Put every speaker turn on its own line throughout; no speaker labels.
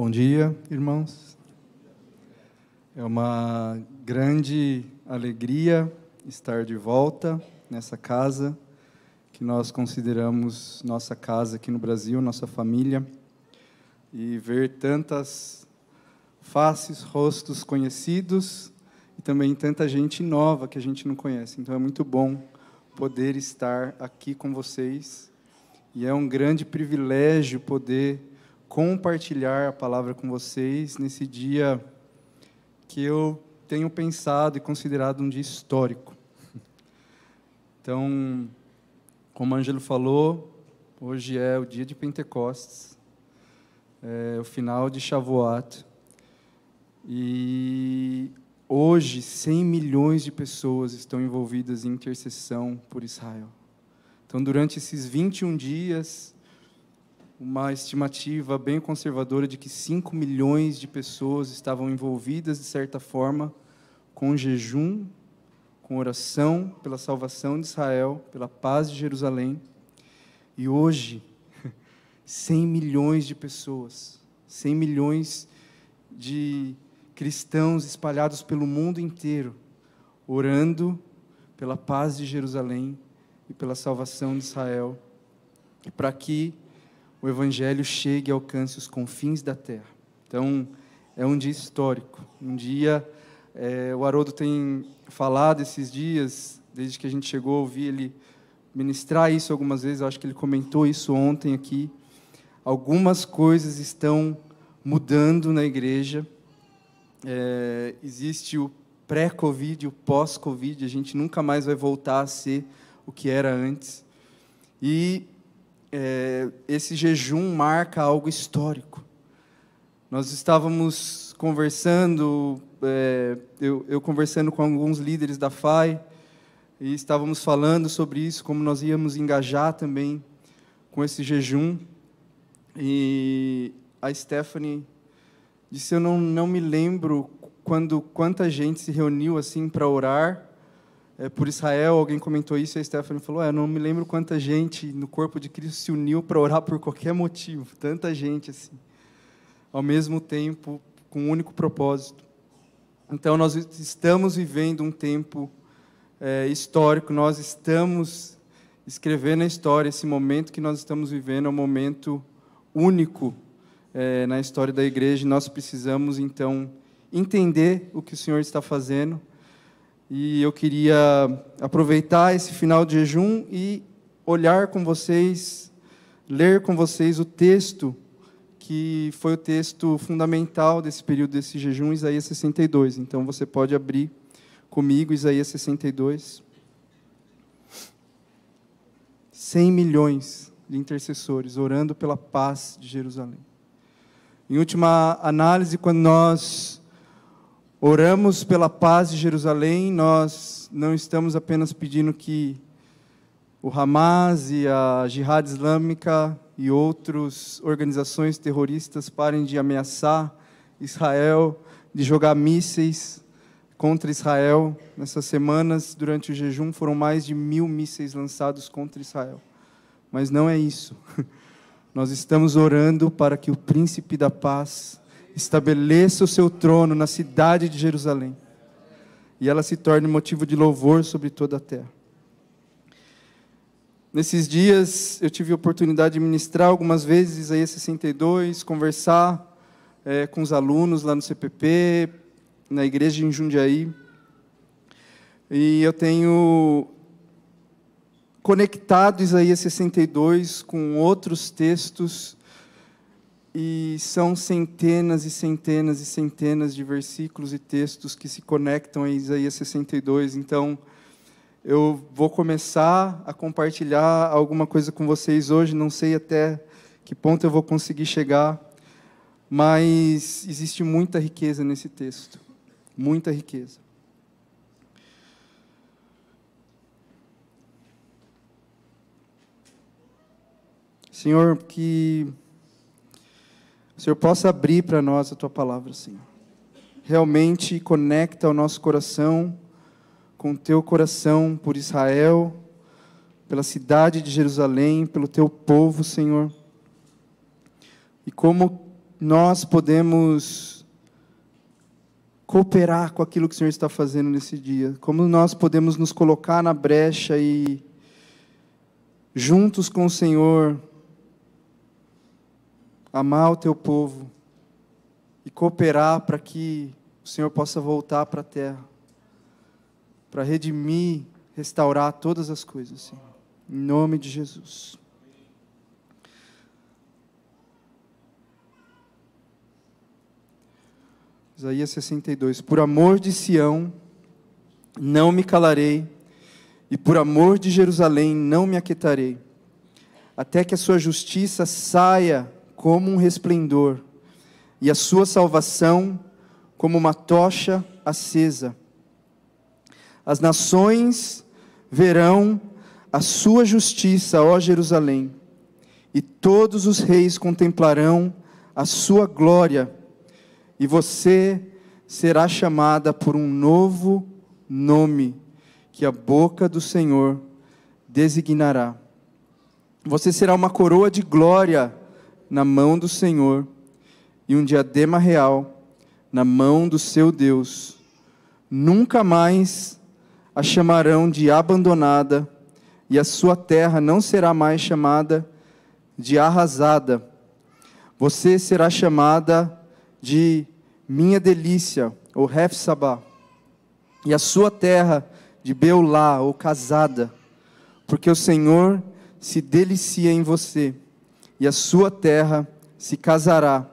Bom dia, irmãos. É uma grande alegria estar de volta nessa casa que nós consideramos nossa casa aqui no Brasil, nossa família, e ver tantas faces, rostos conhecidos e também tanta gente nova que a gente não conhece. Então é muito bom poder estar aqui com vocês e é um grande privilégio poder compartilhar a palavra com vocês nesse dia que eu tenho pensado e considerado um dia histórico. Então, como o Ângelo falou, hoje é o dia de Pentecostes, é o final de Shavuot, e hoje 100 milhões de pessoas estão envolvidas em intercessão por Israel. Então, durante esses 21 dias, uma estimativa bem conservadora de que 5 milhões de pessoas estavam envolvidas, de certa forma, com jejum, com oração pela salvação de Israel, pela paz de Jerusalém. E hoje, 100 milhões de pessoas, 100 milhões de cristãos espalhados pelo mundo inteiro, orando pela paz de Jerusalém e pela salvação de Israel, para que o Evangelho chegue e alcance os confins da terra. Então, é um dia histórico. Um dia, é, o Haroldo tem falado esses dias, desde que a gente chegou, ouvi ele ministrar isso algumas vezes, eu acho que ele comentou isso ontem aqui. Algumas coisas estão mudando na igreja. É, existe o pré-Covid, o pós-Covid, a gente nunca mais vai voltar a ser o que era antes. E é, esse jejum marca algo histórico. Nós estávamos conversando, é, eu, eu, conversando com alguns líderes da FAI, e estávamos falando sobre isso, como nós íamos engajar também com esse jejum. E a Stephanie disse: Eu não, não me lembro quando quanta gente se reuniu assim para orar é, por Israel, alguém comentou isso e a Stephanie falou: é, não me lembro quanta gente no corpo de Cristo se uniu para orar por qualquer motivo, tanta gente assim, ao mesmo tempo, com um único propósito. Então, nós estamos vivendo um tempo é, histórico, nós estamos escrevendo a história. Esse momento que nós estamos vivendo é um momento único é, na história da igreja. Nós precisamos, então, entender o que o Senhor está fazendo e eu queria aproveitar esse final de jejum e olhar com vocês, ler com vocês o texto que foi o texto fundamental desse período desse jejum, Isaías 62. Então você pode abrir comigo Isaías 62. 100 milhões de intercessores orando pela paz de Jerusalém. Em última análise, quando nós Oramos pela paz de Jerusalém, nós não estamos apenas pedindo que o Hamas e a Jihad Islâmica e outras organizações terroristas parem de ameaçar Israel, de jogar mísseis contra Israel. Nessas semanas, durante o jejum, foram mais de mil mísseis lançados contra Israel. Mas não é isso. Nós estamos orando para que o príncipe da paz estabeleça o seu trono na cidade de Jerusalém, e ela se torne motivo de louvor sobre toda a terra. Nesses dias eu tive a oportunidade de ministrar algumas vezes Isaías 62, conversar é, com os alunos lá no CPP, na igreja em Jundiaí. E eu tenho conectado Isaías 62 com outros textos e são centenas e centenas e centenas de versículos e textos que se conectam a Isaías 62. Então, eu vou começar a compartilhar alguma coisa com vocês hoje, não sei até que ponto eu vou conseguir chegar, mas existe muita riqueza nesse texto, muita riqueza. Senhor, que o Senhor possa abrir para nós a tua palavra, Senhor. Realmente conecta o nosso coração com o teu coração por Israel, pela cidade de Jerusalém, pelo teu povo, Senhor. E como nós podemos cooperar com aquilo que o Senhor está fazendo nesse dia, como nós podemos nos colocar na brecha e juntos com o Senhor amar o teu povo e cooperar para que o Senhor possa voltar para a terra, para redimir, restaurar todas as coisas, Senhor. Em nome de Jesus. Isaías 62. Por amor de Sião, não me calarei, e por amor de Jerusalém, não me aquietarei, até que a sua justiça saia como um resplendor, e a sua salvação como uma tocha acesa. As nações verão a sua justiça, ó Jerusalém, e todos os reis contemplarão a sua glória, e você será chamada por um novo nome que a boca do Senhor designará. Você será uma coroa de glória na mão do Senhor e um diadema real na mão do seu Deus. Nunca mais a chamarão de abandonada e a sua terra não será mais chamada de arrasada. Você será chamada de minha delícia, ou Hefsabá, e a sua terra de Beulá, ou casada, porque o Senhor se delicia em você e a sua terra se casará.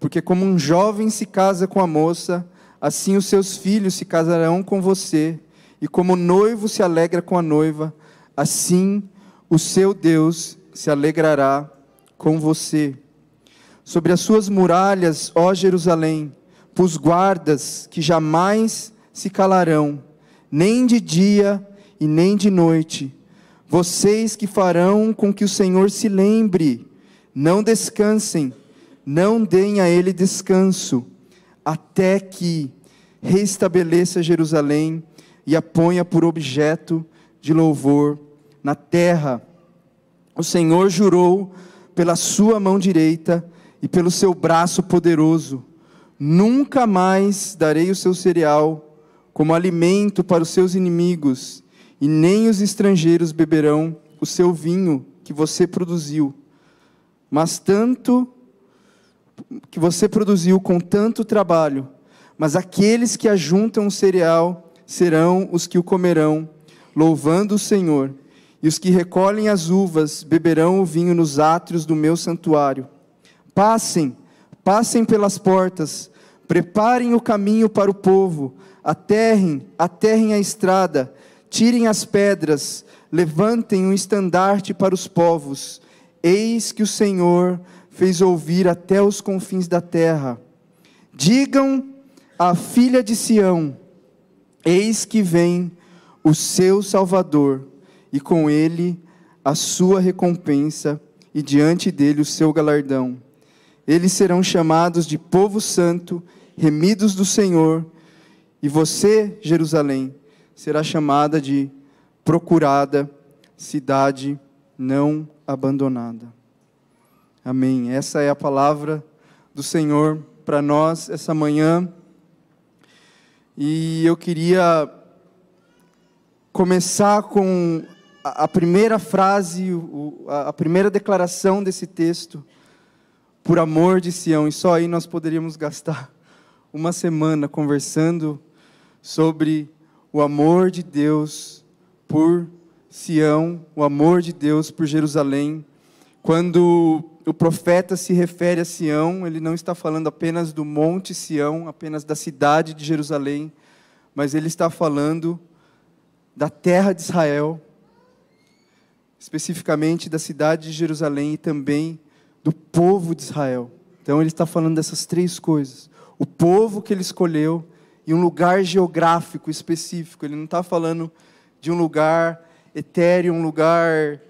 Porque, como um jovem se casa com a moça, assim os seus filhos se casarão com você, e como o noivo se alegra com a noiva, assim o seu Deus se alegrará com você. Sobre as suas muralhas, ó Jerusalém, pus guardas que jamais se calarão, nem de dia e nem de noite. Vocês que farão com que o Senhor se lembre não descansem, não deem a ele descanso, até que restabeleça Jerusalém e a ponha por objeto de louvor na terra. O Senhor jurou pela sua mão direita e pelo seu braço poderoso: Nunca mais darei o seu cereal como alimento para os seus inimigos, e nem os estrangeiros beberão o seu vinho que você produziu mas tanto que você produziu com tanto trabalho, mas aqueles que ajuntam o cereal serão os que o comerão, louvando o Senhor. E os que recolhem as uvas beberão o vinho nos átrios do meu santuário. Passem, passem pelas portas, preparem o caminho para o povo, aterrem, aterrem a estrada, tirem as pedras, levantem um estandarte para os povos Eis que o Senhor fez ouvir até os confins da terra. Digam à filha de Sião: Eis que vem o seu Salvador, e com ele a sua recompensa, e diante dele o seu galardão. Eles serão chamados de povo santo, remidos do Senhor, e você, Jerusalém, será chamada de procurada cidade não abandonada. Amém. Essa é a palavra do Senhor para nós essa manhã. E eu queria começar com a primeira frase, a primeira declaração desse texto, por amor de Sião, e só aí nós poderíamos gastar uma semana conversando sobre o amor de Deus por Sião, o amor de Deus por Jerusalém. Quando o profeta se refere a Sião, ele não está falando apenas do Monte Sião, apenas da cidade de Jerusalém, mas ele está falando da terra de Israel, especificamente da cidade de Jerusalém e também do povo de Israel. Então ele está falando dessas três coisas: o povo que ele escolheu e um lugar geográfico específico. Ele não está falando de um lugar etéreo, um lugar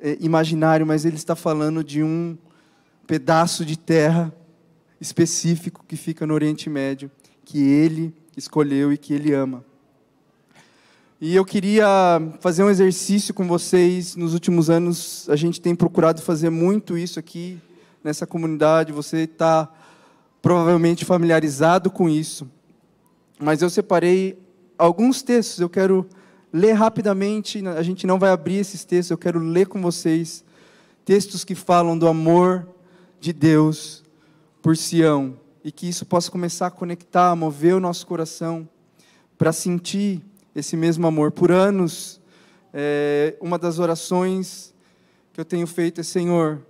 é, imaginário, mas ele está falando de um pedaço de terra específico que fica no Oriente Médio, que ele escolheu e que ele ama. E eu queria fazer um exercício com vocês. Nos últimos anos, a gente tem procurado fazer muito isso aqui nessa comunidade. Você está provavelmente familiarizado com isso. Mas eu separei alguns textos. Eu quero ler rapidamente, a gente não vai abrir esses textos, eu quero ler com vocês textos que falam do amor de Deus por Sião e que isso possa começar a conectar, a mover o nosso coração para sentir esse mesmo amor. Por anos, é, uma das orações que eu tenho feito é: Senhor,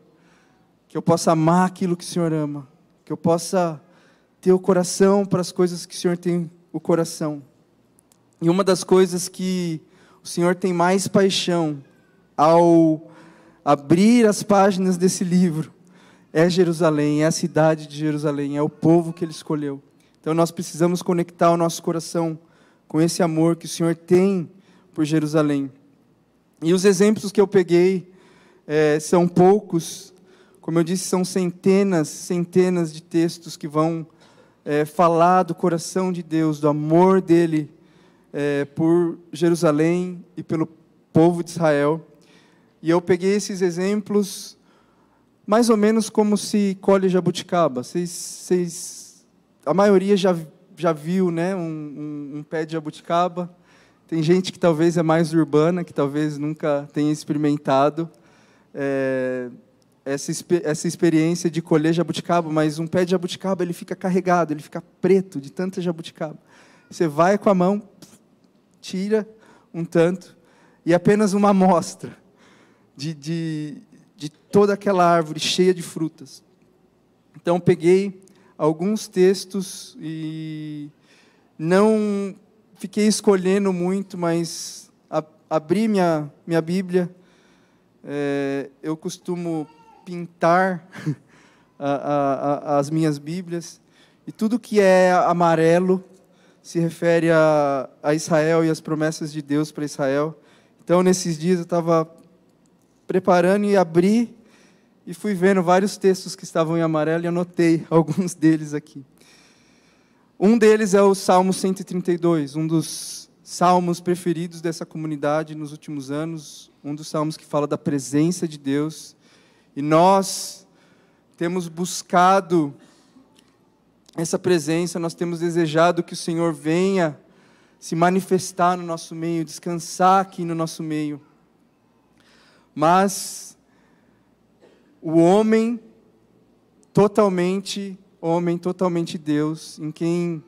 que eu possa amar aquilo que o Senhor ama, que eu possa ter o coração para as coisas que o Senhor tem o coração. E uma das coisas que o Senhor tem mais paixão ao abrir as páginas desse livro é Jerusalém, é a cidade de Jerusalém, é o povo que ele escolheu. Então nós precisamos conectar o nosso coração com esse amor que o Senhor tem por Jerusalém. E os exemplos que eu peguei é, são poucos, como eu disse, são centenas, centenas de textos que vão é, falar do coração de Deus, do amor dele é, por Jerusalém e pelo povo de Israel. E eu peguei esses exemplos mais ou menos como se colhe jabuticaba. Vocês, a maioria já, já viu né, um, um, um pé de jabuticaba. Tem gente que talvez é mais urbana, que talvez nunca tenha experimentado é, essa, essa experiência de colher jabuticaba, mas um pé de jabuticaba ele fica carregado, ele fica preto de tanta jabuticaba. Você vai com a mão, tira um tanto e apenas uma amostra de, de, de toda aquela árvore cheia de frutas. Então peguei alguns textos e não fiquei escolhendo muito, mas a, abri minha, minha Bíblia. É, eu costumo pintar a, a, as minhas Bíblias e tudo que é amarelo se refere a, a Israel e as promessas de Deus para Israel. Então, nesses dias, eu estava preparando e abri e fui vendo vários textos que estavam em amarelo e anotei alguns deles aqui. Um deles é o Salmo 132, um dos salmos preferidos dessa comunidade nos últimos anos, um dos salmos que fala da presença de Deus. E nós temos buscado essa presença, nós temos desejado que o Senhor venha se manifestar no nosso meio, descansar aqui no nosso meio. Mas o homem totalmente homem, totalmente Deus, em quem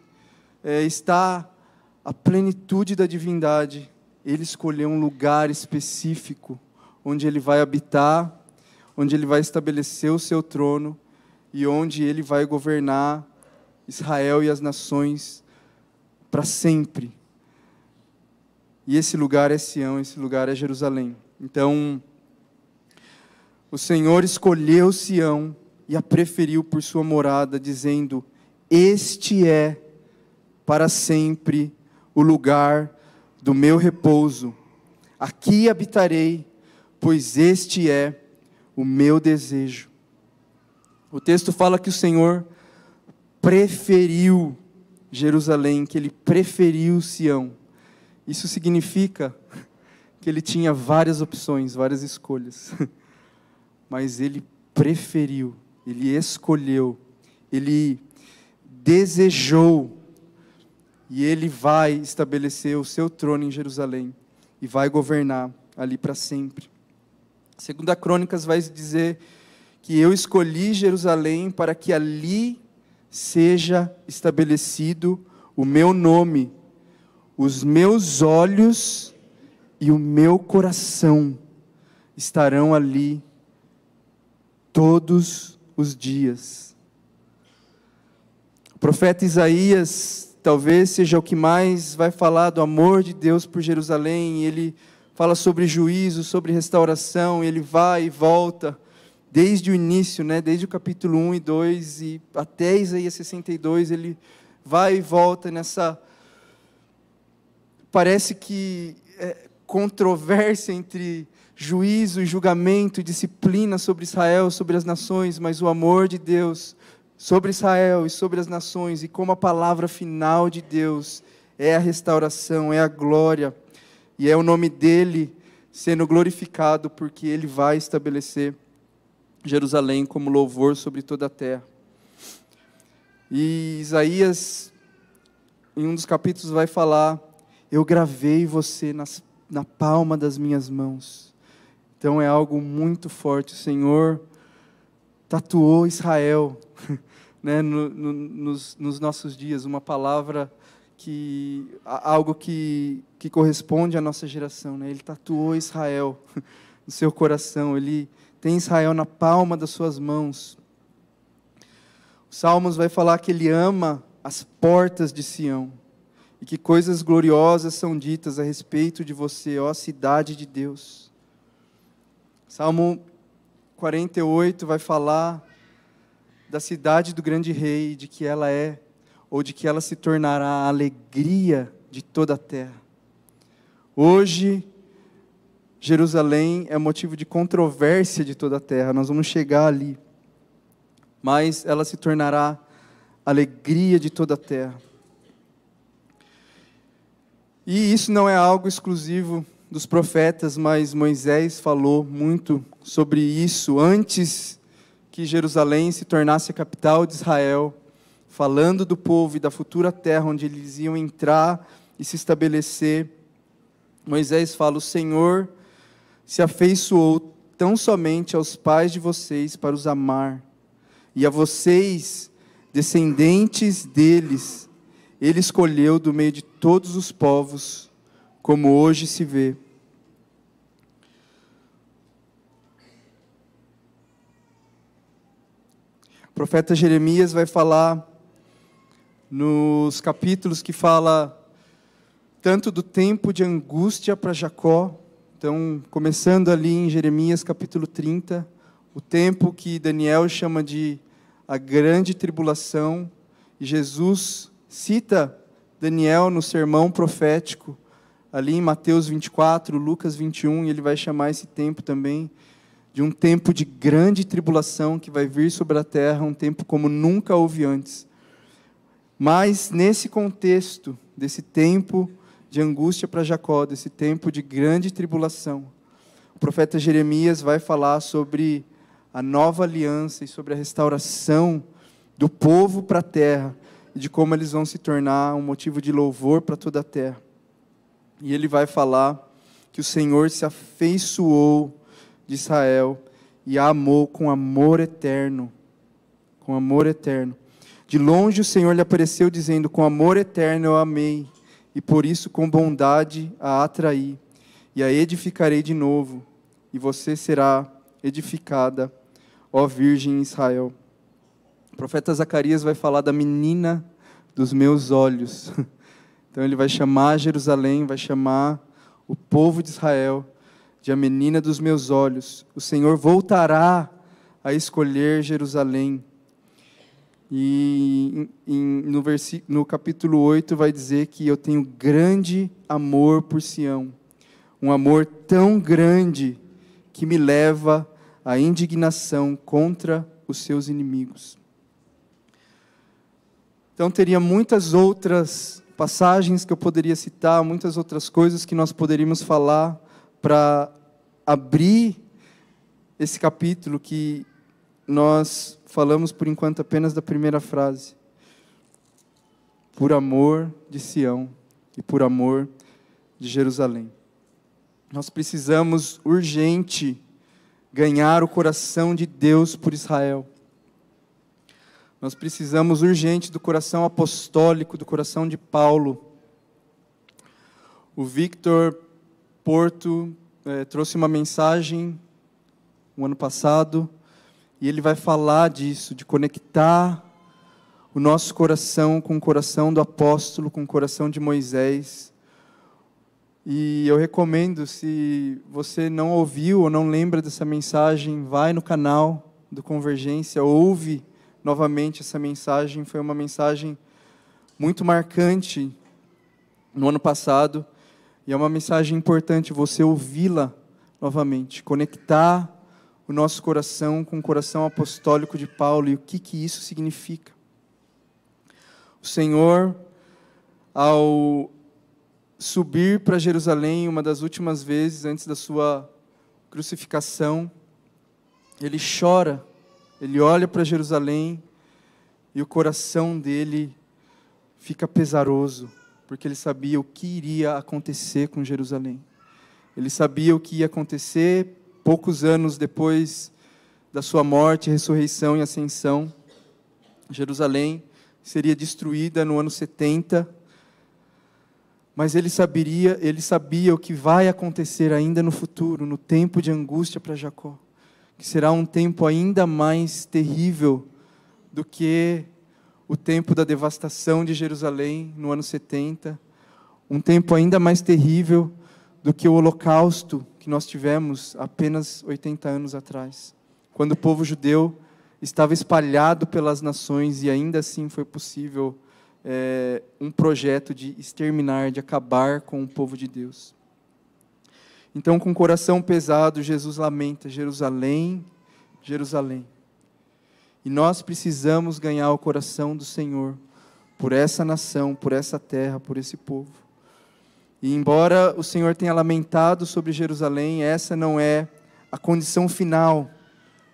é, está a plenitude da divindade, ele escolheu um lugar específico onde ele vai habitar, onde ele vai estabelecer o seu trono e onde ele vai governar Israel e as nações para sempre. E esse lugar é Sião, esse lugar é Jerusalém. Então, o Senhor escolheu Sião e a preferiu por sua morada, dizendo: Este é para sempre o lugar do meu repouso. Aqui habitarei, pois este é o meu desejo. O texto fala que o Senhor preferiu Jerusalém, que ele preferiu Sião. Isso significa que ele tinha várias opções, várias escolhas. Mas ele preferiu, ele escolheu, ele desejou e ele vai estabelecer o seu trono em Jerusalém e vai governar ali para sempre. Segunda Crônicas vai dizer que eu escolhi Jerusalém para que ali seja estabelecido o meu nome, os meus olhos e o meu coração estarão ali todos os dias. O profeta Isaías talvez seja o que mais vai falar do amor de Deus por Jerusalém, ele fala sobre juízo, sobre restauração, ele vai e volta desde o início, né, desde o capítulo 1 e 2 e até Isaías 62, ele vai e volta nessa parece que é, controvérsia entre juízo e julgamento, disciplina sobre Israel, sobre as nações, mas o amor de Deus sobre Israel e sobre as nações, e como a palavra final de Deus é a restauração, é a glória, e é o nome dele sendo glorificado, porque ele vai estabelecer Jerusalém como louvor sobre toda a terra. E Isaías, em um dos capítulos, vai falar: Eu gravei você nas, na palma das minhas mãos. Então é algo muito forte. O Senhor tatuou Israel né, no, no, nos, nos nossos dias, uma palavra que algo que, que corresponde à nossa geração. Né? Ele tatuou Israel no seu coração. Ele tem Israel na palma das suas mãos. O Salmos vai falar que ele ama as portas de Sião e que coisas gloriosas são ditas a respeito de você, ó cidade de Deus. Salmo 48 vai falar da cidade do grande rei, de que ela é ou de que ela se tornará a alegria de toda a terra. Hoje Jerusalém é motivo de controvérsia de toda a terra, nós vamos chegar ali. Mas ela se tornará alegria de toda a terra. E isso não é algo exclusivo dos profetas, mas Moisés falou muito sobre isso antes que Jerusalém se tornasse a capital de Israel, falando do povo e da futura terra onde eles iam entrar e se estabelecer. Moisés fala: O Senhor se afeiçoou tão somente aos pais de vocês para os amar, e a vocês, descendentes deles, ele escolheu do meio de todos os povos, como hoje se vê. O profeta Jeremias vai falar nos capítulos que fala tanto do tempo de angústia para Jacó, então, começando ali em Jeremias capítulo 30, o tempo que Daniel chama de a grande tribulação, e Jesus cita Daniel no sermão profético, ali em Mateus 24, Lucas 21, e ele vai chamar esse tempo também de um tempo de grande tribulação que vai vir sobre a terra, um tempo como nunca houve antes. Mas nesse contexto desse tempo de angústia para Jacó, desse tempo de grande tribulação. O profeta Jeremias vai falar sobre a nova aliança e sobre a restauração do povo para a terra e de como eles vão se tornar um motivo de louvor para toda a terra. E ele vai falar que o Senhor se afeiçoou de Israel e a amou com amor eterno. Com amor eterno. De longe o Senhor lhe apareceu, dizendo: Com amor eterno eu amei e por isso com bondade a atraí, e a edificarei de novo, e você será edificada, ó Virgem Israel. O profeta Zacarias vai falar da menina dos meus olhos. Então ele vai chamar Jerusalém, vai chamar o povo de Israel de a menina dos meus olhos. O Senhor voltará a escolher Jerusalém e em, no, no capítulo 8 vai dizer que eu tenho grande amor por Sião, um amor tão grande que me leva à indignação contra os seus inimigos. Então teria muitas outras passagens que eu poderia citar, muitas outras coisas que nós poderíamos falar para abrir esse capítulo que nós falamos por enquanto apenas da primeira frase. Por amor de Sião e por amor de Jerusalém. Nós precisamos urgente ganhar o coração de Deus por Israel. Nós precisamos urgente do coração apostólico, do coração de Paulo. O Victor Porto eh, trouxe uma mensagem o um ano passado e ele vai falar disso, de conectar o nosso coração com o coração do apóstolo, com o coração de Moisés. E eu recomendo, se você não ouviu ou não lembra dessa mensagem, vai no canal do Convergência, ouve novamente essa mensagem. Foi uma mensagem muito marcante no ano passado. E é uma mensagem importante você ouvi-la novamente, conectar o nosso coração com o coração apostólico de Paulo e o que, que isso significa. O Senhor, ao subir para Jerusalém uma das últimas vezes antes da sua crucificação, ele chora, ele olha para Jerusalém e o coração dele fica pesaroso, porque ele sabia o que iria acontecer com Jerusalém. Ele sabia o que ia acontecer poucos anos depois da sua morte, ressurreição e ascensão, Jerusalém seria destruída no ano 70. Mas ele ele sabia o que vai acontecer ainda no futuro, no tempo de angústia para Jacó, que será um tempo ainda mais terrível do que o tempo da devastação de Jerusalém no ano 70, um tempo ainda mais terrível do que o holocausto que nós tivemos apenas 80 anos atrás, quando o povo judeu estava espalhado pelas nações e ainda assim foi possível é, um projeto de exterminar, de acabar com o povo de Deus. Então, com o coração pesado, Jesus lamenta: Jerusalém, Jerusalém. E nós precisamos ganhar o coração do Senhor por essa nação, por essa terra, por esse povo. E embora o Senhor tenha lamentado sobre Jerusalém, essa não é a condição final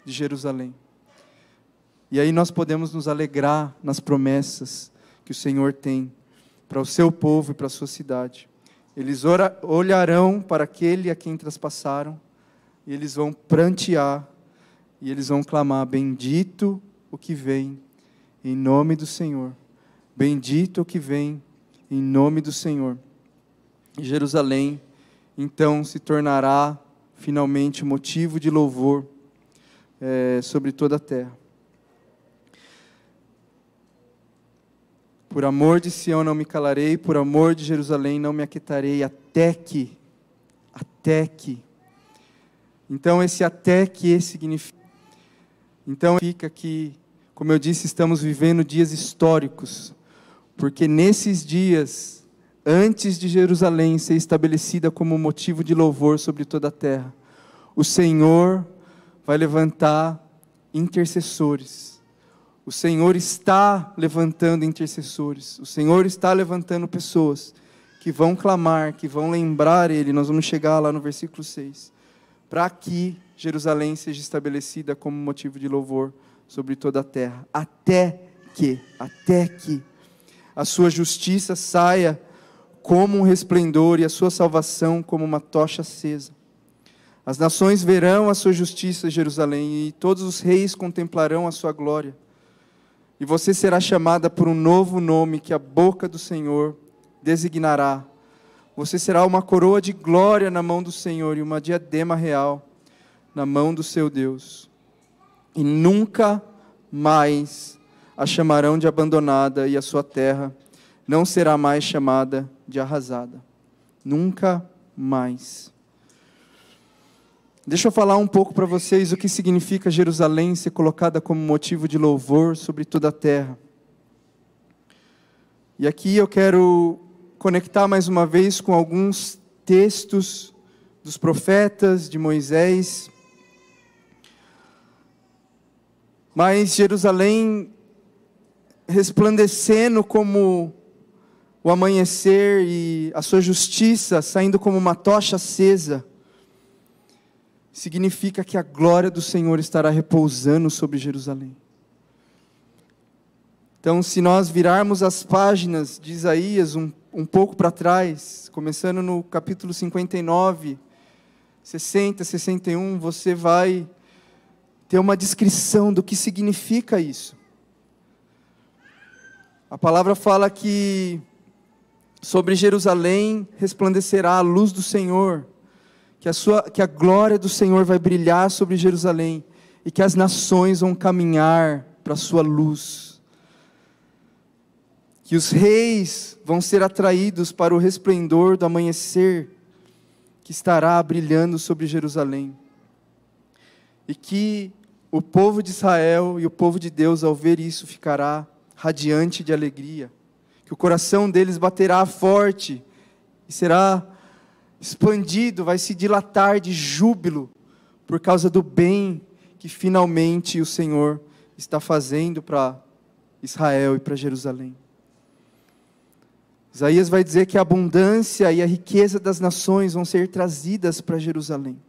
de Jerusalém. E aí nós podemos nos alegrar nas promessas que o Senhor tem para o seu povo e para a sua cidade. Eles ora, olharão para aquele a quem traspassaram, e eles vão prantear, e eles vão clamar: Bendito o que vem, em nome do Senhor. Bendito o que vem, em nome do Senhor. Jerusalém então se tornará finalmente motivo de louvor é, sobre toda a terra. Por amor de Sião não me calarei, por amor de Jerusalém não me aquietarei, até que, até que. Então esse até que significa. Então fica que, como eu disse, estamos vivendo dias históricos, porque nesses dias antes de Jerusalém ser estabelecida como motivo de louvor sobre toda a terra. O Senhor vai levantar intercessores. O Senhor está levantando intercessores. O Senhor está levantando pessoas que vão clamar, que vão lembrar Ele. Nós vamos chegar lá no versículo 6. Para que Jerusalém seja estabelecida como motivo de louvor sobre toda a terra. Até que, até que a sua justiça saia como um resplendor e a sua salvação como uma tocha acesa. As nações verão a sua justiça em Jerusalém e todos os reis contemplarão a sua glória. E você será chamada por um novo nome que a boca do Senhor designará. Você será uma coroa de glória na mão do Senhor e uma diadema real na mão do seu Deus. E nunca mais a chamarão de abandonada e a sua terra não será mais chamada de arrasada. Nunca mais. Deixa eu falar um pouco para vocês o que significa Jerusalém ser colocada como motivo de louvor sobre toda a terra. E aqui eu quero conectar mais uma vez com alguns textos dos profetas, de Moisés. Mas Jerusalém resplandecendo como o amanhecer e a sua justiça saindo como uma tocha acesa, significa que a glória do Senhor estará repousando sobre Jerusalém. Então, se nós virarmos as páginas de Isaías um, um pouco para trás, começando no capítulo 59, 60, 61, você vai ter uma descrição do que significa isso. A palavra fala que Sobre Jerusalém resplandecerá a luz do Senhor, que a, sua, que a glória do Senhor vai brilhar sobre Jerusalém e que as nações vão caminhar para a sua luz. Que os reis vão ser atraídos para o resplendor do amanhecer que estará brilhando sobre Jerusalém. E que o povo de Israel e o povo de Deus, ao ver isso, ficará radiante de alegria que o coração deles baterá forte e será expandido, vai se dilatar de júbilo por causa do bem que finalmente o Senhor está fazendo para Israel e para Jerusalém. Isaías vai dizer que a abundância e a riqueza das nações vão ser trazidas para Jerusalém.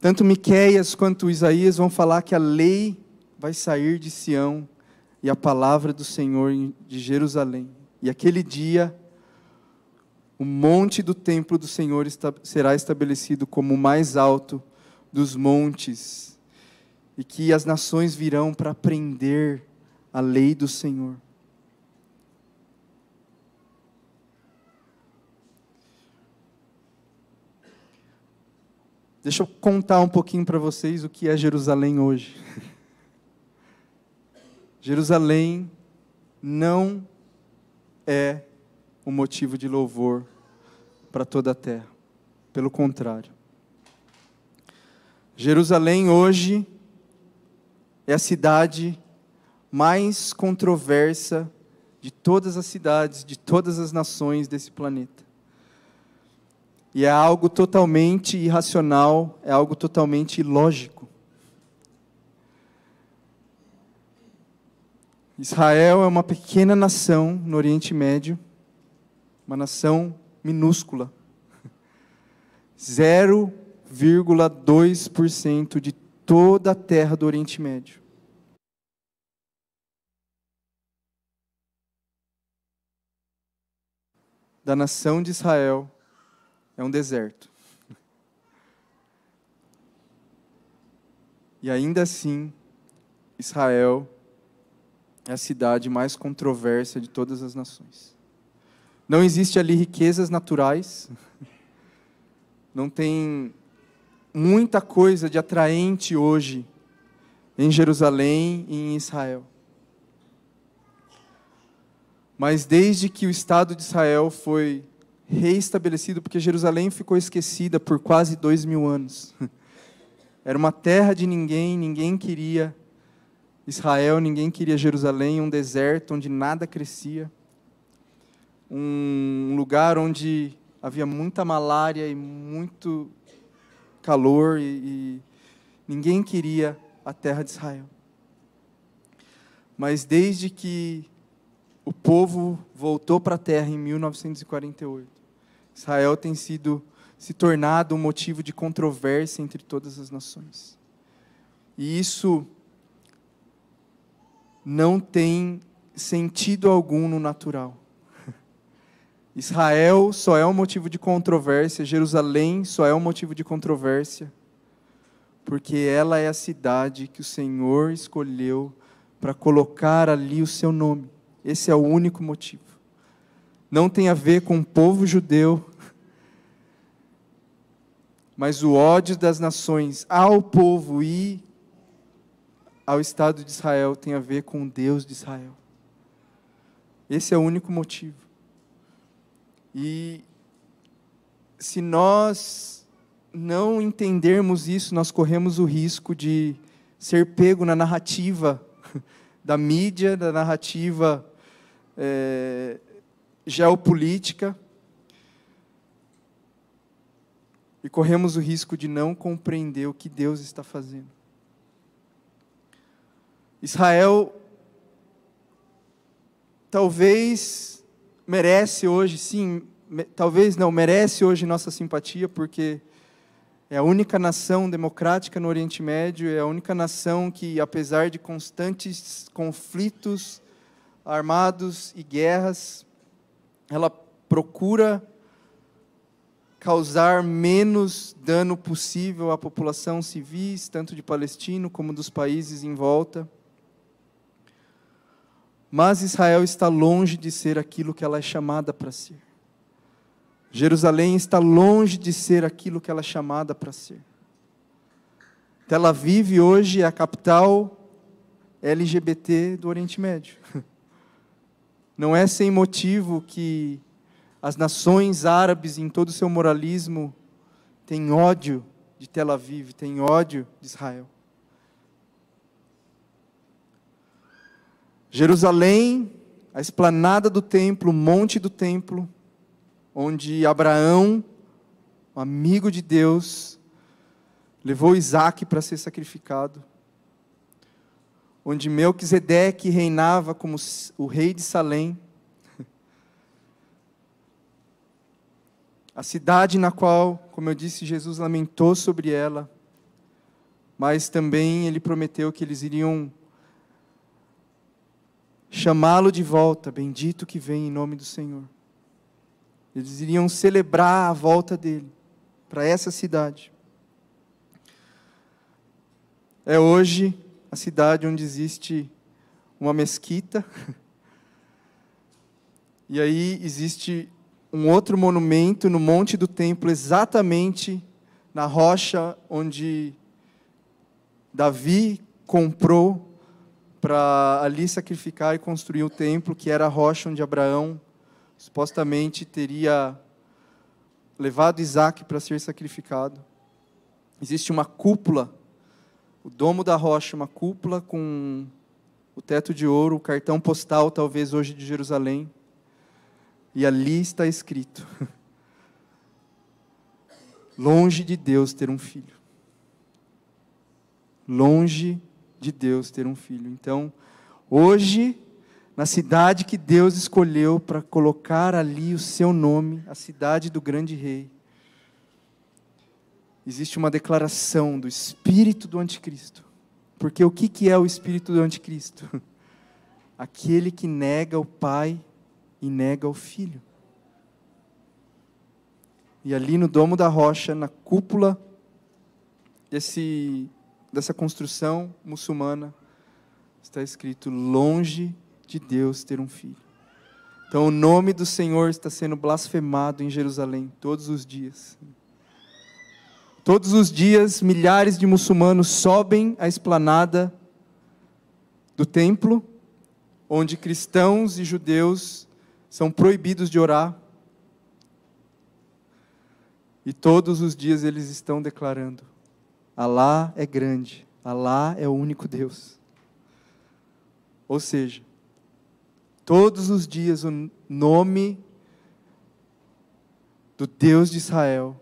Tanto Miqueias quanto Isaías vão falar que a lei vai sair de Sião e a palavra do Senhor de Jerusalém. E aquele dia, o monte do templo do Senhor será estabelecido como o mais alto dos montes, e que as nações virão para aprender a lei do Senhor. Deixa eu contar um pouquinho para vocês o que é Jerusalém hoje. Jerusalém não é um motivo de louvor para toda a terra. Pelo contrário. Jerusalém hoje é a cidade mais controversa de todas as cidades, de todas as nações desse planeta. E é algo totalmente irracional, é algo totalmente ilógico. Israel é uma pequena nação no Oriente Médio, uma nação minúscula. 0,2% de toda a terra do Oriente Médio. Da nação de Israel é um deserto. E ainda assim, Israel é a cidade mais controversa de todas as nações. Não existe ali riquezas naturais, não tem muita coisa de atraente hoje em Jerusalém e em Israel. Mas desde que o Estado de Israel foi reestabelecido, porque Jerusalém ficou esquecida por quase dois mil anos, era uma terra de ninguém, ninguém queria Israel, ninguém queria Jerusalém, um deserto onde nada crescia, um lugar onde havia muita malária e muito calor, e, e ninguém queria a terra de Israel. Mas desde que o povo voltou para a terra em 1948, Israel tem sido se tornado um motivo de controvérsia entre todas as nações. E isso não tem sentido algum no natural. Israel só é um motivo de controvérsia, Jerusalém só é um motivo de controvérsia, porque ela é a cidade que o Senhor escolheu para colocar ali o seu nome. Esse é o único motivo. Não tem a ver com o povo judeu, mas o ódio das nações ao povo e ao Estado de Israel tem a ver com o Deus de Israel. Esse é o único motivo. E se nós não entendermos isso, nós corremos o risco de ser pego na narrativa da mídia, da narrativa é, geopolítica. E corremos o risco de não compreender o que Deus está fazendo. Israel talvez merece hoje, sim, talvez não, merece hoje nossa simpatia, porque é a única nação democrática no Oriente Médio, é a única nação que, apesar de constantes conflitos armados e guerras, ela procura causar menos dano possível à população civis, tanto de Palestino como dos países em volta. Mas Israel está longe de ser aquilo que ela é chamada para ser. Jerusalém está longe de ser aquilo que ela é chamada para ser. Tel Aviv hoje é a capital LGBT do Oriente Médio. Não é sem motivo que as nações árabes, em todo o seu moralismo, têm ódio de Tel Aviv, têm ódio de Israel. Jerusalém, a esplanada do templo, o monte do templo, onde Abraão, um amigo de Deus, levou Isaac para ser sacrificado, onde Melquisedeque reinava como o rei de Salém, a cidade na qual, como eu disse, Jesus lamentou sobre ela, mas também ele prometeu que eles iriam chamá-lo de volta, bendito que vem em nome do Senhor. Eles iriam celebrar a volta dele para essa cidade. É hoje a cidade onde existe uma mesquita, e aí existe um outro monumento no Monte do Templo, exatamente na rocha onde Davi comprou para ali sacrificar e construir o templo, que era a rocha onde Abraão supostamente teria levado Isaac para ser sacrificado. Existe uma cúpula, o domo da rocha, uma cúpula com o teto de ouro, o cartão postal, talvez hoje de Jerusalém. E ali está escrito: longe de Deus ter um filho. Longe de Deus ter um filho. Então, hoje, na cidade que Deus escolheu para colocar ali o seu nome, a cidade do grande rei, existe uma declaração do espírito do anticristo. Porque o que, que é o espírito do anticristo? Aquele que nega o pai e nega o filho. E ali no domo da rocha, na cúpula desse dessa construção muçulmana, está escrito: longe de Deus ter um filho. Então, o nome do Senhor está sendo blasfemado em Jerusalém todos os dias. Todos os dias, milhares de muçulmanos sobem à esplanada do templo, onde cristãos e judeus são proibidos de orar. E todos os dias eles estão declarando: Alá é grande, Alá é o único Deus. Ou seja, todos os dias o nome do Deus de Israel,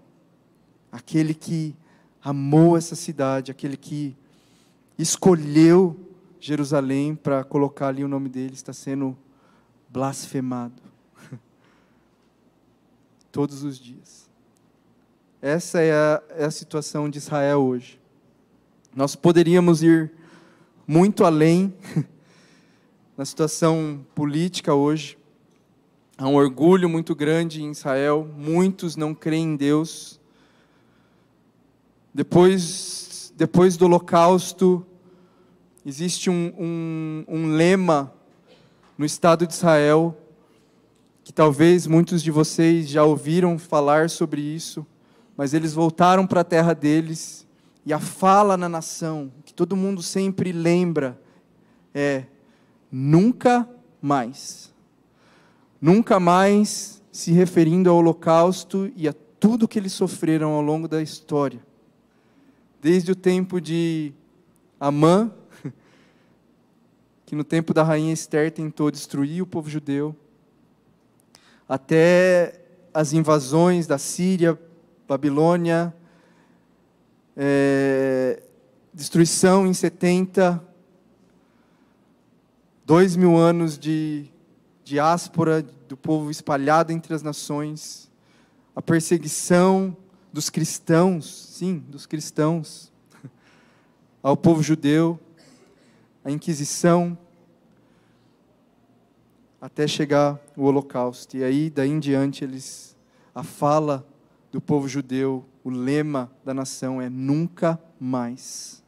aquele que amou essa cidade, aquele que escolheu Jerusalém para colocar ali o nome dele, está sendo blasfemado. Todos os dias. Essa é a, é a situação de Israel hoje. Nós poderíamos ir muito além na situação política hoje. Há um orgulho muito grande em Israel, muitos não creem em Deus. Depois, depois do Holocausto, existe um, um, um lema no Estado de Israel, que talvez muitos de vocês já ouviram falar sobre isso, mas eles voltaram para a terra deles, e a fala na nação, que todo mundo sempre lembra, é: nunca mais. Nunca mais se referindo ao Holocausto e a tudo que eles sofreram ao longo da história. Desde o tempo de Amã, que no tempo da rainha Esther tentou destruir o povo judeu, até as invasões da Síria Babilônia, é, destruição em 70, dois mil anos de diáspora do povo espalhado entre as nações, a perseguição dos cristãos, sim, dos cristãos, ao povo judeu, a Inquisição, até chegar o Holocausto. E aí, daí em diante, eles, a fala do povo judeu, o lema da nação é nunca mais.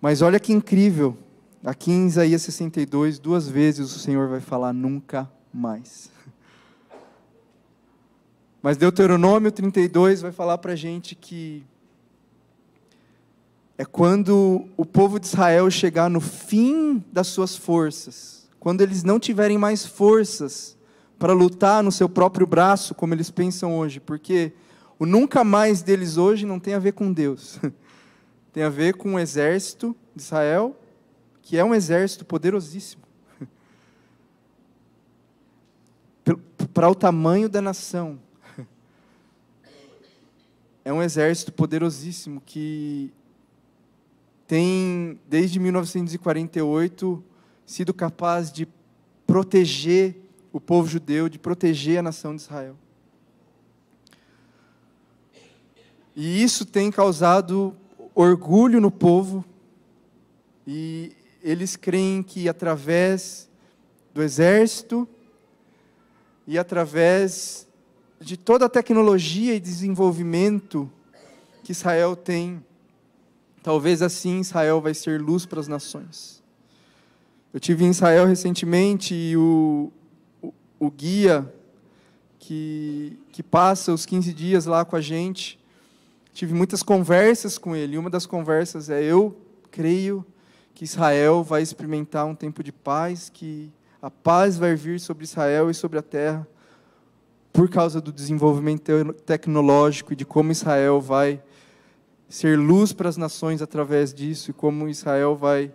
Mas olha que incrível, aqui em Isaías 62, duas vezes o Senhor vai falar nunca mais. Mas Deuteronômio 32 vai falar para a gente que é quando o povo de Israel chegar no fim das suas forças, quando eles não tiverem mais forças para lutar no seu próprio braço, como eles pensam hoje, porque o nunca mais deles hoje não tem a ver com Deus. tem a ver com o exército de Israel, que é um exército poderosíssimo. para o tamanho da nação. É um exército poderosíssimo que tem, desde 1948, sido capaz de proteger o povo judeu, de proteger a nação de Israel. E isso tem causado orgulho no povo, e eles creem que através do exército e através de toda a tecnologia e desenvolvimento que Israel tem, talvez assim Israel vai ser luz para as nações. Eu tive em Israel recentemente e o o guia que, que passa os 15 dias lá com a gente. Tive muitas conversas com ele. uma das conversas é: eu creio que Israel vai experimentar um tempo de paz, que a paz vai vir sobre Israel e sobre a terra por causa do desenvolvimento tecnológico e de como Israel vai ser luz para as nações através disso e como Israel vai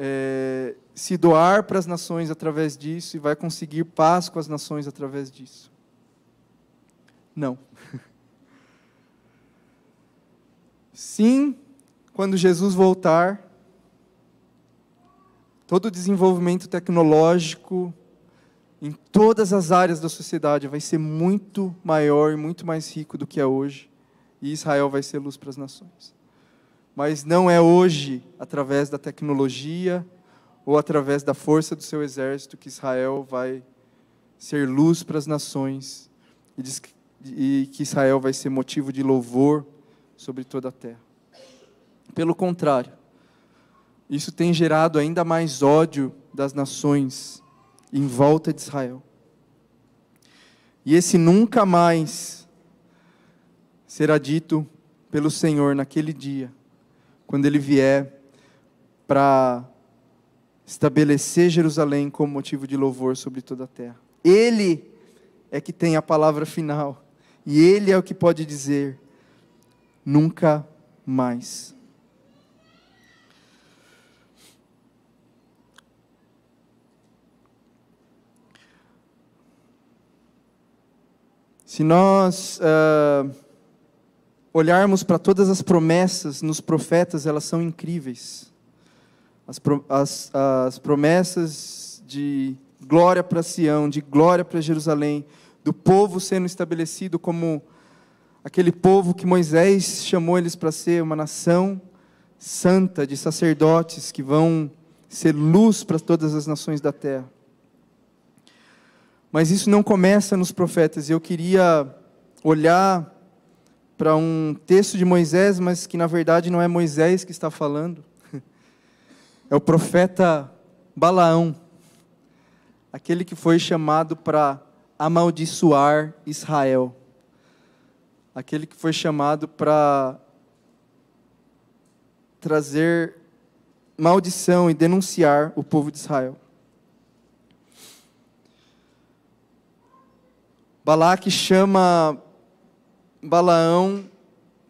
é, se doar para as nações através disso e vai conseguir paz com as nações através disso. Não. Sim, quando Jesus voltar, todo o desenvolvimento tecnológico em todas as áreas da sociedade vai ser muito maior e muito mais rico do que é hoje, e Israel vai ser luz para as nações mas não é hoje, através da tecnologia ou através da força do seu exército, que Israel vai ser luz para as nações e, que Israel vai ser motivo de louvor sobre toda a terra. Pelo contrário, isso tem gerado ainda mais ódio das nações em volta de Israel. E esse nunca mais será dito pelo Senhor naquele dia, quando ele vier para estabelecer Jerusalém como motivo de louvor sobre toda a terra. Ele é que tem a palavra final e ele é o que pode dizer nunca mais. Se nós uh olharmos para todas as promessas nos profetas, elas são incríveis. As, pro, as, as promessas de glória para Sião, de glória para Jerusalém, do povo sendo estabelecido como aquele povo que Moisés chamou eles para ser uma nação santa de sacerdotes que vão ser luz para todas as nações da terra. Mas isso não começa nos profetas, e eu queria olhar para um texto de Moisés, mas que na verdade não é Moisés que está falando. É o profeta Balaão, aquele que foi chamado para amaldiçoar Israel, aquele que foi chamado para trazer maldição e denunciar o povo de Israel. Balaque chama Balaão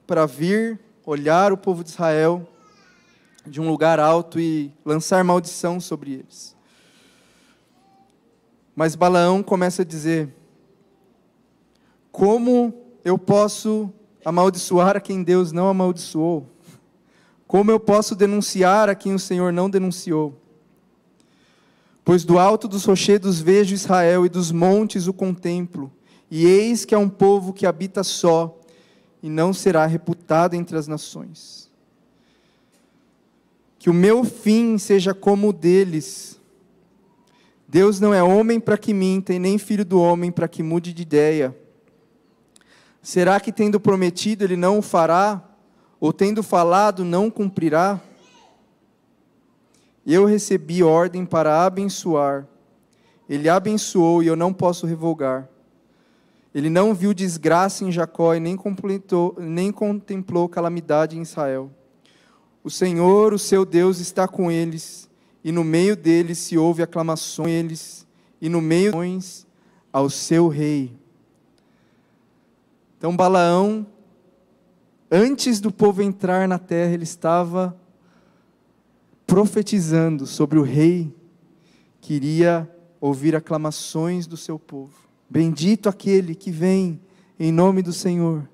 para vir olhar o povo de Israel de um lugar alto e lançar maldição sobre eles. Mas Balaão começa a dizer: Como eu posso amaldiçoar a quem Deus não amaldiçoou? Como eu posso denunciar a quem o Senhor não denunciou? Pois do alto dos rochedos vejo Israel e dos montes o contemplo. E eis que é um povo que habita só, e não será reputado entre as nações. Que o meu fim seja como o deles. Deus não é homem para que minta, e nem filho do homem para que mude de ideia. Será que, tendo prometido, ele não o fará? Ou tendo falado, não cumprirá? Eu recebi ordem para abençoar. Ele abençoou e eu não posso revogar. Ele não viu desgraça em Jacó e nem, nem contemplou calamidade em Israel. O Senhor, o seu Deus, está com eles, e no meio deles se ouve aclamações, eles, e no meio deles ao seu rei. Então Balaão, antes do povo entrar na terra, ele estava profetizando sobre o rei que iria ouvir aclamações do seu povo. Bendito aquele que vem em nome do Senhor.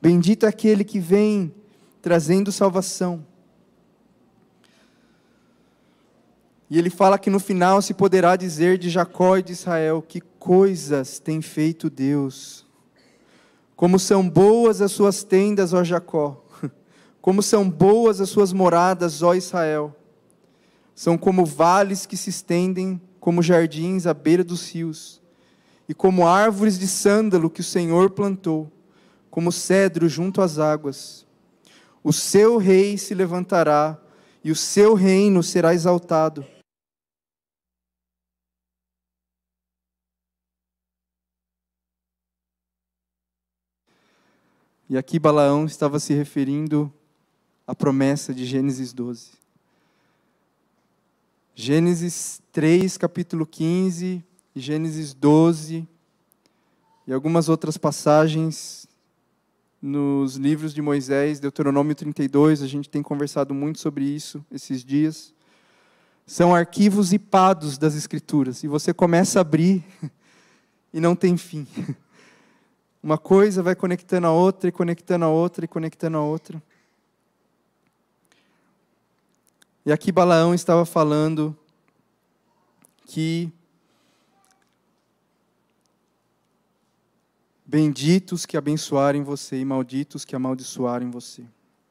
Bendito aquele que vem trazendo salvação. E ele fala que no final se poderá dizer de Jacó e de Israel: que coisas tem feito Deus. Como são boas as suas tendas, ó Jacó. Como são boas as suas moradas, ó Israel. São como vales que se estendem, como jardins à beira dos rios e como árvores de sândalo que o Senhor plantou, como cedro junto às águas. O seu rei se levantará e o seu reino será exaltado. E aqui Balaão estava se referindo à promessa de Gênesis 12. Gênesis 3, capítulo 15, e Gênesis 12 e algumas outras passagens nos livros de Moisés, Deuteronômio 32, a gente tem conversado muito sobre isso esses dias. São arquivos ipados das Escrituras, e você começa a abrir e não tem fim. Uma coisa vai conectando a outra, e conectando a outra, e conectando a outra. E aqui Balaão estava falando que Benditos que abençoarem você e malditos que amaldiçoarem você.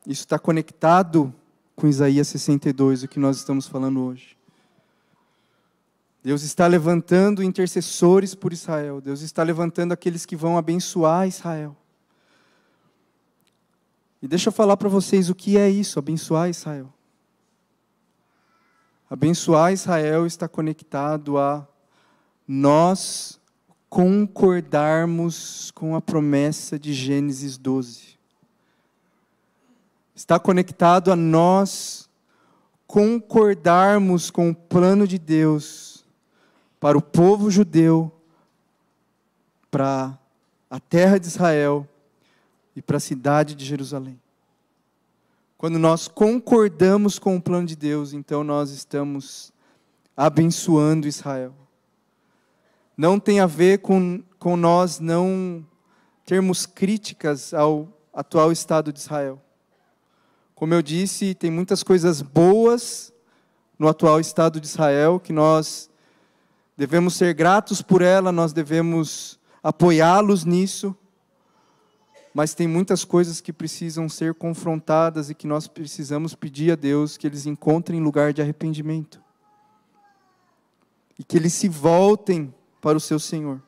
Isso está conectado com Isaías 62, o que nós estamos falando hoje. Deus está levantando intercessores por Israel. Deus está levantando aqueles que vão abençoar Israel. E deixa eu falar para vocês o que é isso, abençoar Israel. Abençoar Israel está conectado a nós concordarmos com a promessa de Gênesis 12. Está conectado a nós concordarmos com o plano de Deus para o povo judeu, para a terra de Israel e para a cidade de Jerusalém. Quando nós concordamos com o plano de Deus, então nós estamos abençoando Israel não tem a ver com, com nós não termos críticas ao atual Estado de Israel. Como eu disse, tem muitas coisas boas no atual Estado de Israel que nós devemos ser gratos por ela, nós devemos apoiá-los nisso, mas tem muitas coisas que precisam ser confrontadas e que nós precisamos pedir a Deus que eles encontrem lugar de arrependimento e que eles se voltem para o seu Senhor.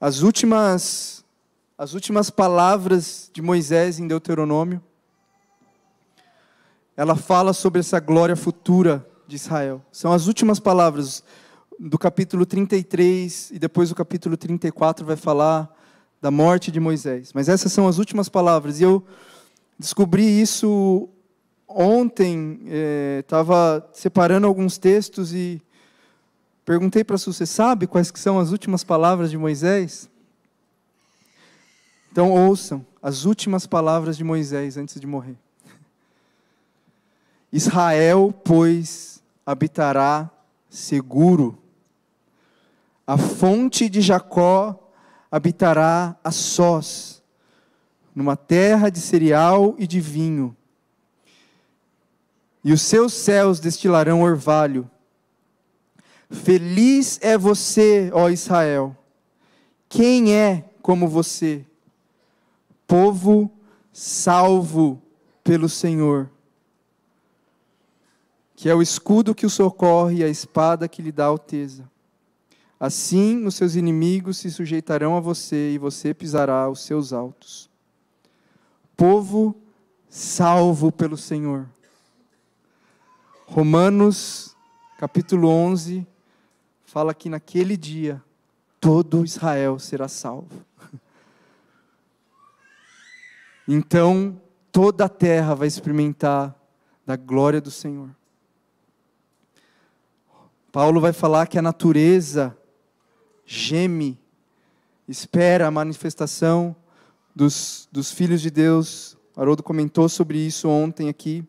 As últimas, as últimas palavras de Moisés em Deuteronômio, ela fala sobre essa glória futura de Israel. São as últimas palavras do capítulo 33 e depois o capítulo 34 vai falar da morte de Moisés. Mas essas são as últimas palavras. E eu descobri isso ontem estava é, separando alguns textos e perguntei para você sabe quais que são as últimas palavras de Moisés? Então ouçam as últimas palavras de Moisés antes de morrer. Israel, pois, habitará seguro. A fonte de Jacó habitará a sós, numa terra de cereal e de vinho e os seus céus destilarão orvalho. Feliz é você, ó Israel. Quem é como você? Povo salvo pelo Senhor, que é o escudo que o socorre e a espada que lhe dá alteza. Assim os seus inimigos se sujeitarão a você e você pisará os seus altos. Povo salvo pelo Senhor. Romanos, capítulo 11, fala que naquele dia todo Israel será salvo. Então, toda a terra vai experimentar da glória do Senhor. Paulo vai falar que a natureza geme, espera a manifestação dos, dos filhos de Deus. Haroldo comentou sobre isso ontem aqui.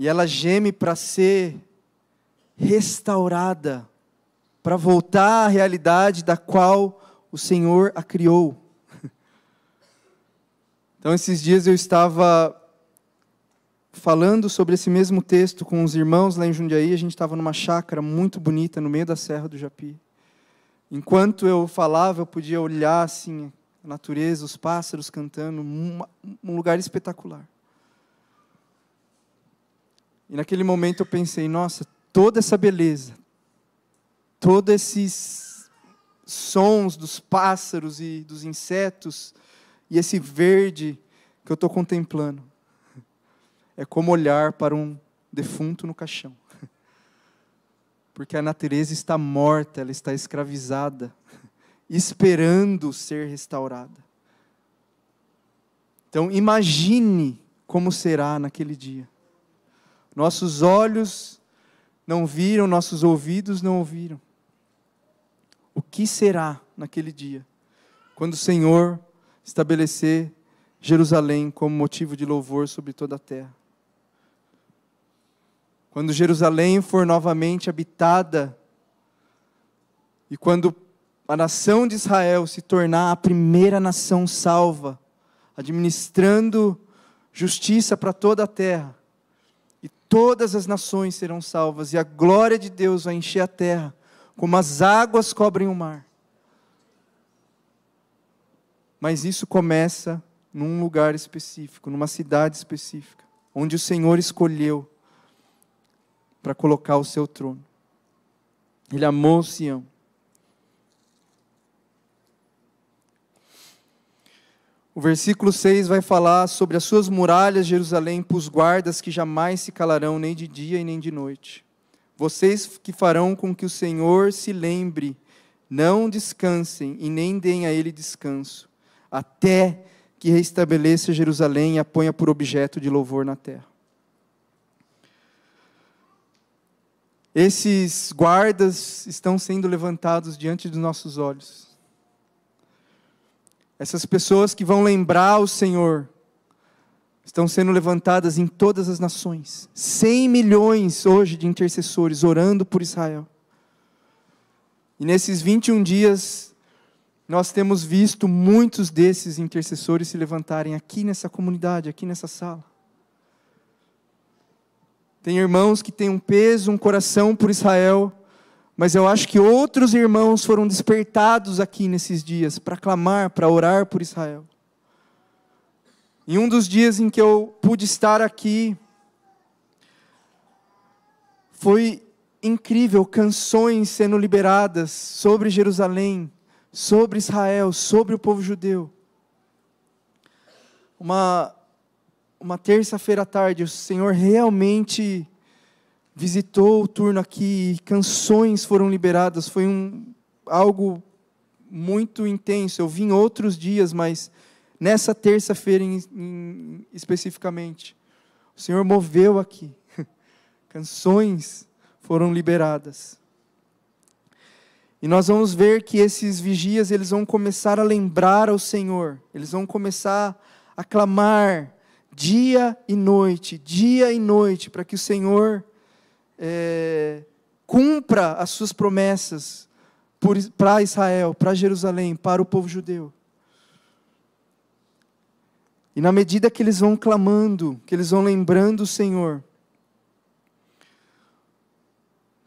e ela geme para ser restaurada, para voltar à realidade da qual o Senhor a criou. Então, esses dias eu estava falando sobre esse mesmo texto com os irmãos lá em Jundiaí, a gente estava numa chácara muito bonita no meio da Serra do Japi. Enquanto eu falava, eu podia olhar assim a natureza, os pássaros cantando, um lugar espetacular. E naquele momento eu pensei, nossa, toda essa beleza, todos esses sons dos pássaros e dos insetos, e esse verde que eu estou contemplando, é como olhar para um defunto no caixão. Porque a natureza está morta, ela está escravizada, esperando ser restaurada. Então, imagine como será naquele dia. Nossos olhos não viram, nossos ouvidos não ouviram. O que será naquele dia, quando o Senhor estabelecer Jerusalém como motivo de louvor sobre toda a terra? Quando Jerusalém for novamente habitada, e quando a nação de Israel se tornar a primeira nação salva, administrando justiça para toda a terra, todas as nações serão salvas, e a glória de Deus vai encher a terra, como as águas cobrem o mar. Mas isso começa num lugar específico, numa cidade específica, onde o Senhor escolheu para colocar o seu trono. Ele amou Sião. O versículo 6 vai falar sobre as suas muralhas, Jerusalém, para os guardas que jamais se calarão, nem de dia e nem de noite. Vocês que farão com que o Senhor se lembre, não descansem e nem deem a ele descanso, até que restabeleça Jerusalém e a ponha por objeto de louvor na terra. Esses guardas estão sendo levantados diante dos nossos olhos essas pessoas que vão lembrar o Senhor estão sendo levantadas em todas as nações. 100 milhões hoje de intercessores orando por Israel. E nesses 21 dias, nós temos visto muitos desses intercessores se levantarem aqui nessa comunidade, aqui nessa sala. Tem irmãos que têm um peso, um coração por Israel, mas eu acho que outros irmãos foram despertados aqui nesses dias para clamar, para orar por Israel. Em um dos dias em que eu pude estar aqui, foi incrível canções sendo liberadas sobre Jerusalém, sobre Israel, sobre o povo judeu. Uma, uma terça-feira à tarde, o Senhor realmente visitou o turno aqui, canções foram liberadas, foi um, algo muito intenso. Eu vim outros dias, mas nessa terça-feira especificamente, o Senhor moveu aqui. Canções foram liberadas. E nós vamos ver que esses vigias, eles vão começar a lembrar ao Senhor, eles vão começar a clamar dia e noite, dia e noite, para que o Senhor é, cumpra as suas promessas para Israel, para Jerusalém, para o povo judeu. E na medida que eles vão clamando, que eles vão lembrando o Senhor,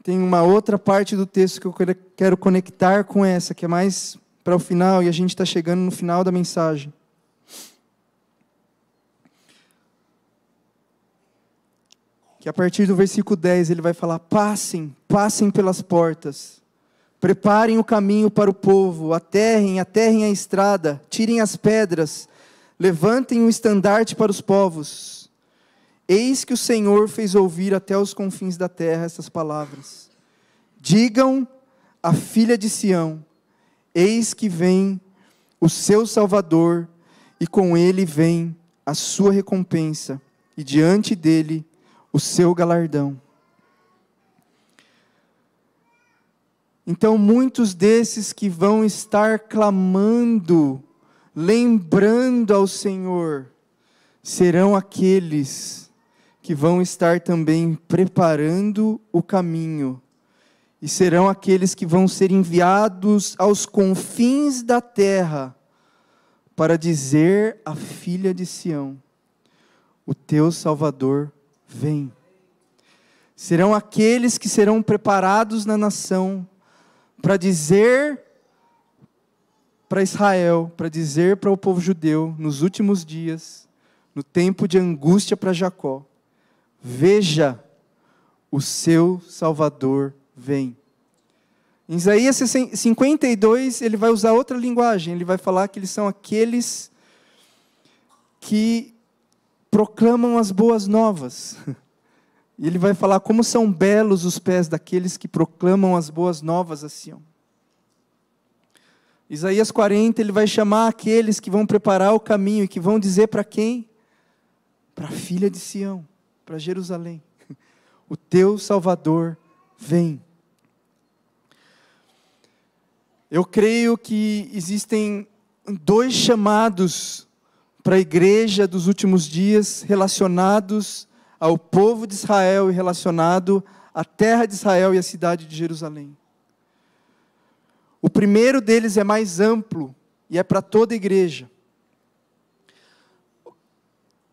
tem uma outra parte do texto que eu quero conectar com essa, que é mais para o final, e a gente está chegando no final da mensagem. que a partir do versículo 10 ele vai falar: passem, passem pelas portas, preparem o caminho para o povo, aterrem, aterrem a estrada, tirem as pedras, levantem o um estandarte para os povos. Eis que o Senhor fez ouvir até os confins da terra essas palavras. Digam à filha de Sião: Eis que vem o seu Salvador, e com ele vem a sua recompensa, e diante dele o seu galardão. Então, muitos desses que vão estar clamando, lembrando ao Senhor, serão aqueles que vão estar também preparando o caminho, e serão aqueles que vão ser enviados aos confins da terra para dizer à filha de Sião: O teu Salvador vem. Serão aqueles que serão preparados na nação para dizer para Israel, para dizer para o povo judeu nos últimos dias, no tempo de angústia para Jacó: Veja, o seu Salvador vem. Em Isaías 52, ele vai usar outra linguagem, ele vai falar que eles são aqueles que proclamam as boas novas. E ele vai falar como são belos os pés daqueles que proclamam as boas novas a Sião. Isaías 40, ele vai chamar aqueles que vão preparar o caminho e que vão dizer para quem? Para a filha de Sião, para Jerusalém. O teu Salvador vem. Eu creio que existem dois chamados para a igreja dos últimos dias relacionados ao povo de Israel e relacionado à terra de Israel e à cidade de Jerusalém. O primeiro deles é mais amplo e é para toda a igreja.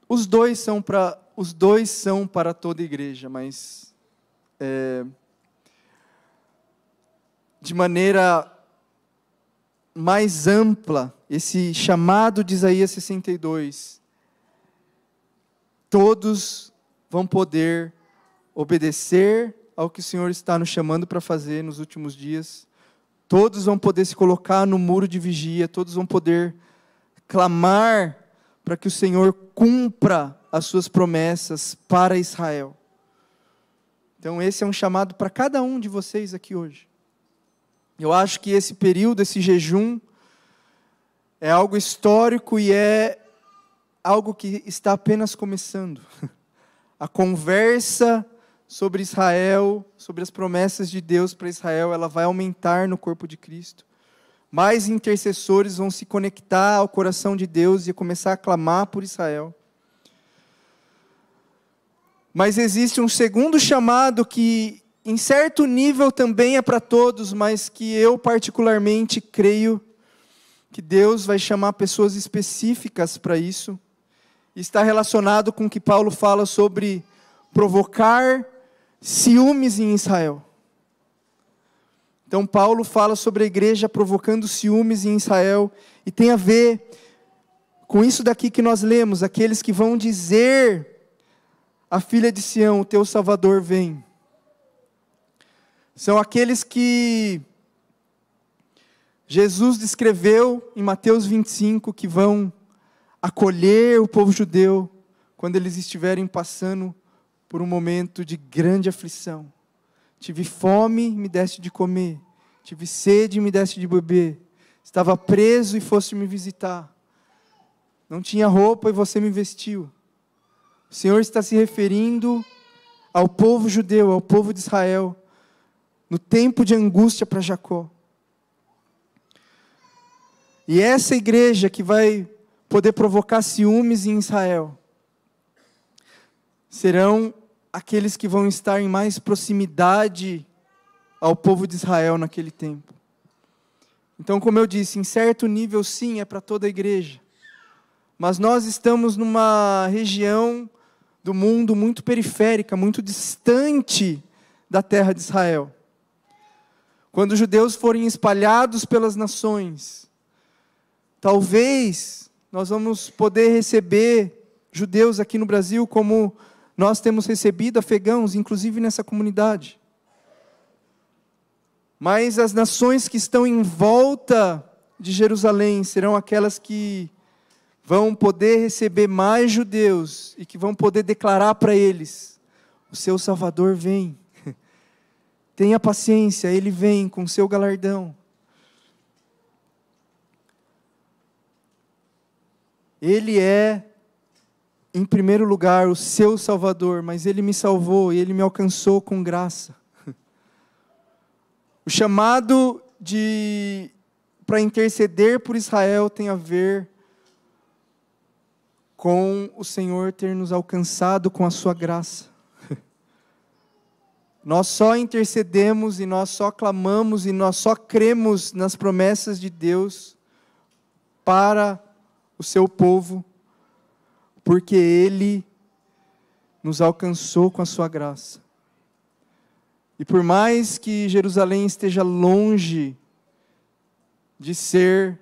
Os dois são para os dois são para toda a igreja, mas é, de maneira mais ampla, esse chamado de Isaías 62. Todos vão poder obedecer ao que o Senhor está nos chamando para fazer nos últimos dias. Todos vão poder se colocar no muro de vigia, todos vão poder clamar para que o Senhor cumpra as suas promessas para Israel. Então, esse é um chamado para cada um de vocês aqui hoje. Eu acho que esse período, esse jejum, é algo histórico e é algo que está apenas começando. A conversa sobre Israel, sobre as promessas de Deus para Israel, ela vai aumentar no corpo de Cristo. Mais intercessores vão se conectar ao coração de Deus e começar a clamar por Israel. Mas existe um segundo chamado que em certo nível também é para todos, mas que eu particularmente creio que Deus vai chamar pessoas específicas para isso. Está relacionado com o que Paulo fala sobre provocar ciúmes em Israel. Então, Paulo fala sobre a igreja provocando ciúmes em Israel, e tem a ver com isso daqui que nós lemos: aqueles que vão dizer à filha de Sião, o teu Salvador vem. São aqueles que Jesus descreveu em Mateus 25 que vão acolher o povo judeu quando eles estiverem passando por um momento de grande aflição. Tive fome, me deste de comer. Tive sede, me deste de beber. Estava preso e foste me visitar. Não tinha roupa e você me vestiu. O Senhor está se referindo ao povo judeu, ao povo de Israel, no tempo de angústia para Jacó. E é essa igreja que vai poder provocar ciúmes em Israel serão aqueles que vão estar em mais proximidade ao povo de Israel naquele tempo. Então, como eu disse, em certo nível, sim, é para toda a igreja. Mas nós estamos numa região do mundo muito periférica, muito distante da terra de Israel quando os judeus forem espalhados pelas nações, talvez nós vamos poder receber judeus aqui no Brasil como nós temos recebido afegãos, inclusive nessa comunidade. Mas as nações que estão em volta de Jerusalém serão aquelas que vão poder receber mais judeus e que vão poder declarar para eles: o seu Salvador vem. Tenha paciência, ele vem com seu galardão. Ele é, em primeiro lugar, o seu Salvador, mas ele me salvou e ele me alcançou com graça. O chamado de para interceder por Israel tem a ver com o Senhor ter nos alcançado com a sua graça. Nós só intercedemos e nós só clamamos e nós só cremos nas promessas de Deus para o seu povo, porque Ele nos alcançou com a sua graça. E por mais que Jerusalém esteja longe de ser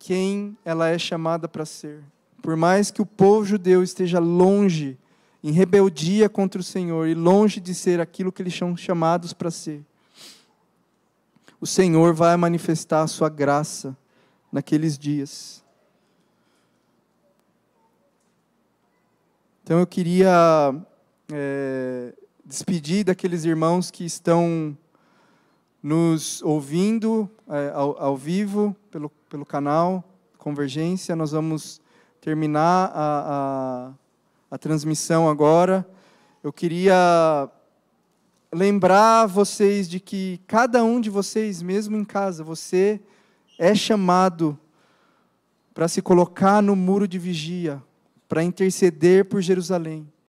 quem ela é chamada para ser, por mais que o povo judeu esteja longe em rebeldia contra o Senhor e longe de ser aquilo que eles são chamados para ser, o Senhor vai manifestar a sua graça naqueles dias. Então eu queria é, despedir daqueles irmãos que estão nos ouvindo é, ao, ao, vivo pelo, pelo canal Convergência. Nós vamos terminar a, a a transmissão agora, eu queria lembrar vocês de que cada um de vocês, mesmo em casa, você é chamado para se colocar no muro de vigia, para interceder por Jerusalém.